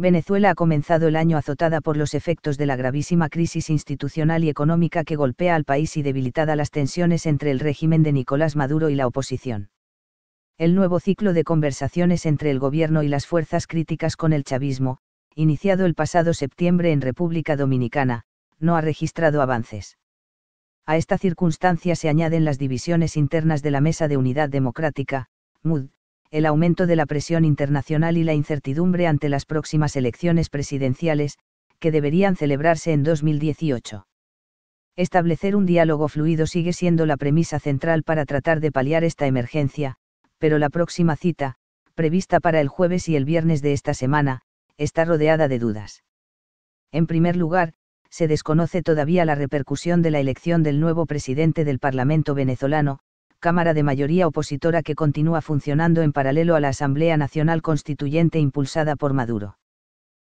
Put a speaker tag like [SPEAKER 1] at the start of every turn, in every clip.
[SPEAKER 1] Venezuela ha comenzado el año azotada por los efectos de la gravísima crisis institucional y económica que golpea al país y debilitada las tensiones entre el régimen de Nicolás Maduro y la oposición. El nuevo ciclo de conversaciones entre el gobierno y las fuerzas críticas con el chavismo, iniciado el pasado septiembre en República Dominicana, no ha registrado avances. A esta circunstancia se añaden las divisiones internas de la Mesa de Unidad Democrática, MUD, el aumento de la presión internacional y la incertidumbre ante las próximas elecciones presidenciales, que deberían celebrarse en 2018. Establecer un diálogo fluido sigue siendo la premisa central para tratar de paliar esta emergencia, pero la próxima cita, prevista para el jueves y el viernes de esta semana, está rodeada de dudas. En primer lugar, se desconoce todavía la repercusión de la elección del nuevo presidente del Parlamento venezolano, Cámara de mayoría opositora que continúa funcionando en paralelo a la Asamblea Nacional Constituyente impulsada por Maduro.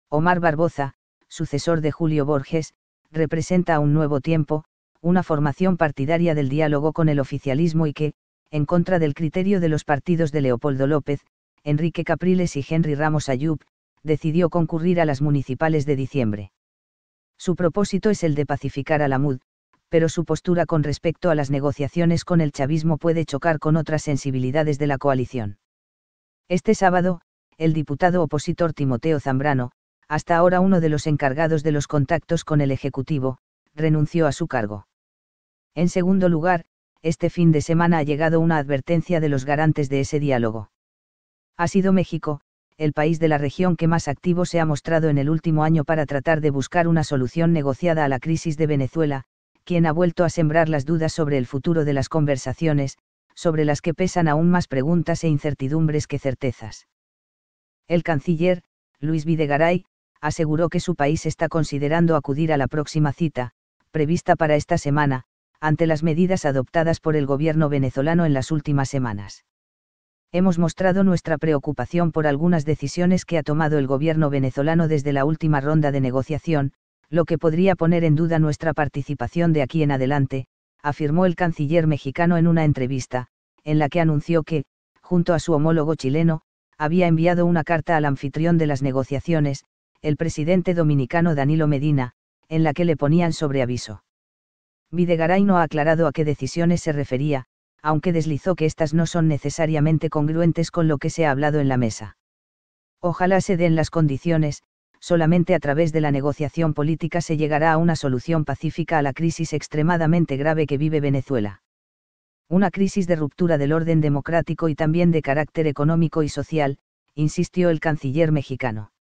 [SPEAKER 1] Omar Barboza, sucesor de Julio Borges, representa a un nuevo tiempo, una formación partidaria del diálogo con el oficialismo y que, en contra del criterio de los partidos de Leopoldo López, Enrique Capriles y Henry Ramos Ayub, decidió concurrir a las municipales de diciembre. Su propósito es el de pacificar a la MUD, pero su postura con respecto a las negociaciones con el chavismo puede chocar con otras sensibilidades de la coalición. Este sábado, el diputado opositor Timoteo Zambrano, hasta ahora uno de los encargados de los contactos con el Ejecutivo, renunció a su cargo. En segundo lugar, este fin de semana ha llegado una advertencia de los garantes de ese diálogo. Ha sido México, el país de la región que más activo se ha mostrado en el último año para tratar de buscar una solución negociada a la crisis de Venezuela, quien ha vuelto a sembrar las dudas sobre el futuro de las conversaciones, sobre las que pesan aún más preguntas e incertidumbres que certezas. El canciller, Luis Videgaray, aseguró que su país está considerando acudir a la próxima cita, prevista para esta semana, ante las medidas adoptadas por el gobierno venezolano en las últimas semanas. Hemos mostrado nuestra preocupación por algunas decisiones que ha tomado el gobierno venezolano desde la última ronda de negociación, lo que podría poner en duda nuestra participación de aquí en adelante, afirmó el canciller mexicano en una entrevista, en la que anunció que, junto a su homólogo chileno, había enviado una carta al anfitrión de las negociaciones, el presidente dominicano Danilo Medina, en la que le ponían sobre aviso. Videgaray no ha aclarado a qué decisiones se refería, aunque deslizó que estas no son necesariamente congruentes con lo que se ha hablado en la mesa. Ojalá se den las condiciones, solamente a través de la negociación política se llegará a una solución pacífica a la crisis extremadamente grave que vive Venezuela. Una crisis de ruptura del orden democrático y también de carácter económico y social, insistió el canciller mexicano.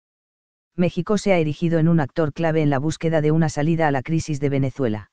[SPEAKER 1] México se ha erigido en un actor clave en la búsqueda de una salida a la crisis de Venezuela.